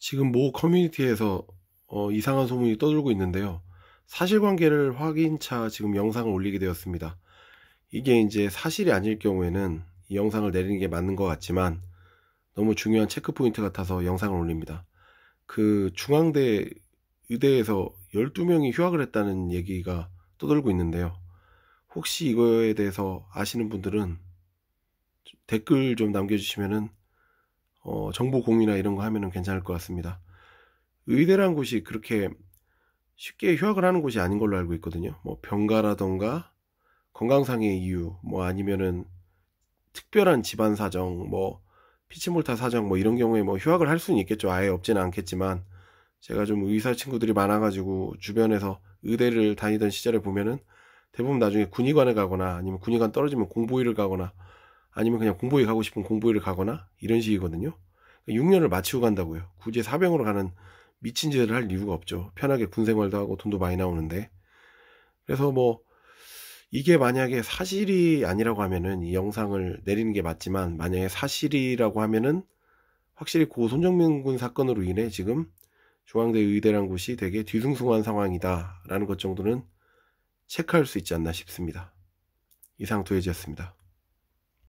지금 모 커뮤니티에서 어, 이상한 소문이 떠돌고 있는데요. 사실관계를 확인차 지금 영상을 올리게 되었습니다. 이게 이제 사실이 아닐 경우에는 이 영상을 내리는 게 맞는 것 같지만 너무 중요한 체크포인트 같아서 영상을 올립니다. 그 중앙대 의대에서 12명이 휴학을 했다는 얘기가 떠돌고 있는데요. 혹시 이거에 대해서 아시는 분들은 댓글 좀 남겨주시면은 어, 정보공유나 이런 거 하면은 괜찮을 것 같습니다. 의대란 곳이 그렇게 쉽게 휴학을 하는 곳이 아닌 걸로 알고 있거든요. 뭐 병가라던가 건강상의 이유, 뭐 아니면은 특별한 집안 사정, 뭐 피치몰타 사정 뭐 이런 경우에 뭐 휴학을 할 수는 있겠죠. 아예 없지는 않겠지만 제가 좀 의사 친구들이 많아가지고 주변에서 의대를 다니던 시절에 보면은 대부분 나중에 군의관에 가거나 아니면 군의관 떨어지면 공보위를 가거나 아니면 그냥 공보위 가고 싶은 공보위를 가거나 이런 식이거든요. 6년을 그러니까 마치고 간다고요. 굳이 사병으로 가는 미친 짓을 할 이유가 없죠. 편하게 군 생활도 하고 돈도 많이 나오는데. 그래서 뭐 이게 만약에 사실이 아니라고 하면은 이 영상을 내리는 게 맞지만 만약에 사실이라고 하면은 확실히 고 손정민 군 사건으로 인해 지금 중앙대 의대란 곳이 되게 뒤숭숭한 상황이다라는 것 정도는 체크할 수 있지 않나 싶습니다. 이상 도해지였습니다